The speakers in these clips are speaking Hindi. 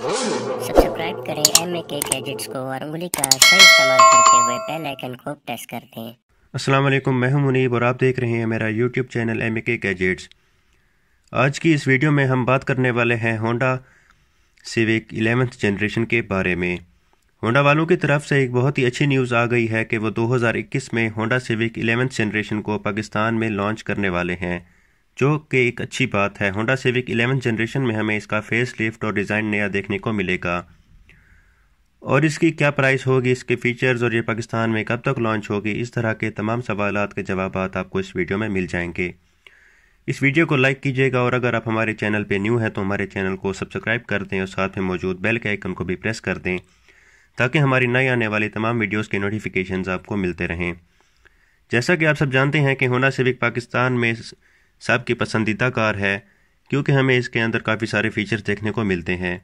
सब्सक्राइब करें एम ए के गैजेट्स को और उंगली का सही इस्तेमाल करते हुए बेल आइकन को प्रेस कर दें वालेकुम मैं हूं मुनीब और आप देख रहे हैं मेरा यूट्यूब चैनल एम ए के गैजेट्स आज की इस वीडियो में हम बात करने वाले हैं होंडा सिविक एलेवेंथ जनरेशन के बारे में होंडा वालों की तरफ से एक बहुत ही अच्छी न्यूज़ आ गई है कि वो 2021 में होंडा सिविक एलेवेंथ जनरेशन को पाकिस्तान में लॉन्च करने वाले हैं जो कि एक अच्छी बात है होंडा सिविक एलेवन जनरेशन में हमें इसका फेस लिफ्ट और डिज़ाइन नया देखने को मिलेगा और इसकी क्या प्राइस होगी इसके फीचर्स और ये पाकिस्तान में कब तक लॉन्च होगी इस तरह के तमाम सवाल के जवाब आपको इस वीडियो में मिल जाएंगे इस वीडियो को लाइक कीजिएगा और अगर आप हमारे चैनल पर न्यू हैं तो हमारे चैनल को सब्सक्राइब कर दें और साथ में मौजूद बेल के आइकन को भी प्रेस कर दें ताकि हमारी नई आने वाली तमाम वीडियोस के नोटिफिकेशंस आपको मिलते रहें जैसा कि आप सब जानते हैं कि होना सिविक पाकिस्तान में सबकी की पसंदीदा कार है क्योंकि हमें इसके अंदर काफ़ी सारे फीचर्स देखने को मिलते हैं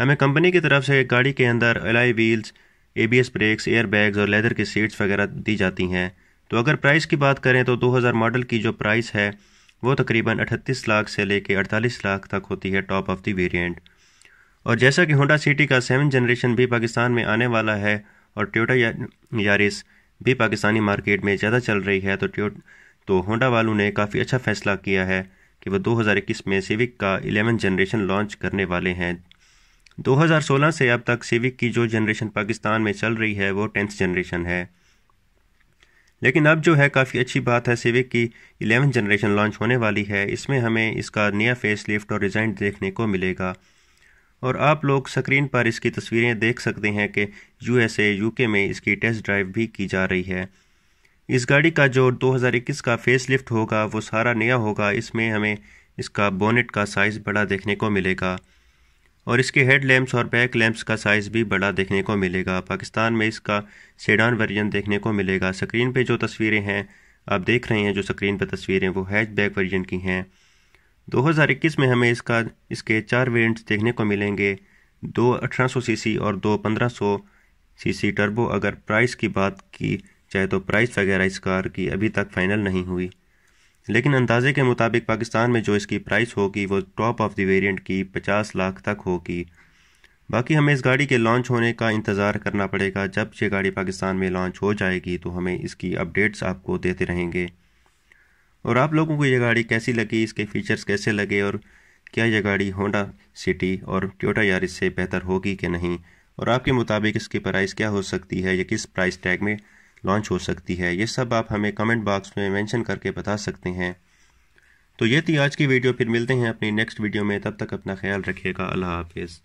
हमें कंपनी की तरफ से गाड़ी के अंदर अलाई व्हील्स एस ब्रेक्स एयर बैग्स और लेदर की सीट्स वगैरह दी जाती हैं तो अगर प्राइस की बात करें तो 2000 मॉडल की जो प्राइस है वो तकरीबन 38 लाख से लेके 48 लाख तक होती है टॉप ऑफ दी वेरिएंट और जैसा कि होंडा सिटी का सेवन जनरेशन भी पाकिस्तान में आने वाला है और ट्योटा यारिस भी पाकिस्तानी मार्केट में ज़्यादा चल रही है तो तो होंडा वालों ने काफ़ी अच्छा फैसला किया है कि वह 2021 में सिविक का 11 जनरेशन लॉन्च करने वाले हैं 2016 से अब तक सिविक की जो जनरेशन पाकिस्तान में चल रही है वो टेंथ जनरेशन है लेकिन अब जो है काफ़ी अच्छी बात है सिविक की इलेवन जनरेशन लॉन्च होने वाली है इसमें हमें इसका नया फेस लिफ्ट और डिज़ाइन देखने को मिलेगा और आप लोग स्क्रीन पर इसकी तस्वीरें देख सकते हैं कि यूएसए यूके में इसकी टेस्ट ड्राइव भी की जा रही है इस गाड़ी का जो 2021 का फेस लिफ्ट होगा वो सारा नया होगा इसमें हमें इसका बोनेट का साइज़ बड़ा देखने को मिलेगा और इसके हेड लैम्प्स और बैक लैम्प्स का साइज़ भी बड़ा देखने को मिलेगा पाकिस्तान में इसका सेडान वर्जन देखने को मिलेगा स्क्रीन पे जो तस्वीरें हैं आप देख रहे हैं जो स्क्रीन पर तस्वीरें वो हैचबैक वर्जन की हैं 2021 में हमें इसका इसके चार वेरियंट्स देखने को मिलेंगे दो अठारह सौ और दो पंद्रह सौ टर्बो अगर प्राइस की बात की चाहे तो प्राइस वगैरह इस कार की अभी तक फाइनल नहीं हुई लेकिन अंदाजे के मुताबिक पाकिस्तान में जो इसकी प्राइस होगी वो टॉप ऑफ द वेरिएंट की 50 लाख तक होगी बाकी हमें इस गाड़ी के लॉन्च होने का इंतज़ार करना पड़ेगा जब ये गाड़ी पाकिस्तान में लॉन्च हो जाएगी तो हमें इसकी अपडेट्स आपको देते रहेंगे और आप लोगों को ये गाड़ी कैसी लगी इसके फीचर्स कैसे लगे और क्या यह गाड़ी होंडा सिटी और ट्योटा यार से बेहतर होगी कि नहीं और आपके मुताबिक इसकी प्राइस क्या हो सकती है या किस प्राइस टैग में लॉन्च हो सकती है ये सब आप हमें कमेंट बॉक्स में मेंशन करके बता सकते हैं तो ये थी आज की वीडियो फिर मिलते हैं अपनी नेक्स्ट वीडियो में तब तक अपना ख्याल रखिएगा अल्लाह हाफिज़